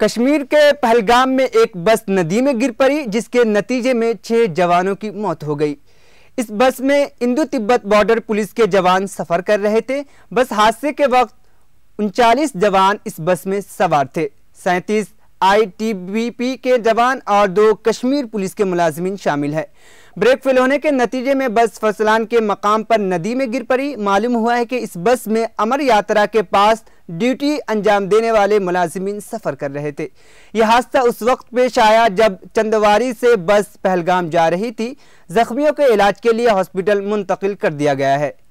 कश्मीर के पहलगाम में एक बस नदी में गिर पड़ी जिसके नतीजे में छह जवानों की मौत हो गई इस बस में इंदो तिब्बत बॉर्डर पुलिस के जवान सफर कर रहे थे बस हादसे के वक्त उनचालीस जवान इस बस में सवार थे सैंतीस आईटीबीपी के जवान और दो कश्मीर पुलिस के मुलाजमीन शामिल है ब्रेक फेल होने के नतीजे में बस फसलान के मकाम पर नदी में गिर पड़ी मालूम हुआ है कि इस बस में अमर यात्रा के पास ड्यूटी अंजाम देने वाले मुलाजिमीन सफ़र कर रहे थे यह हादसा उस वक्त पेश आया जब चंदवारी से बस पहलगाम जा रही थी जख्मियों के इलाज के लिए हॉस्पिटल मुंतकिल कर दिया गया है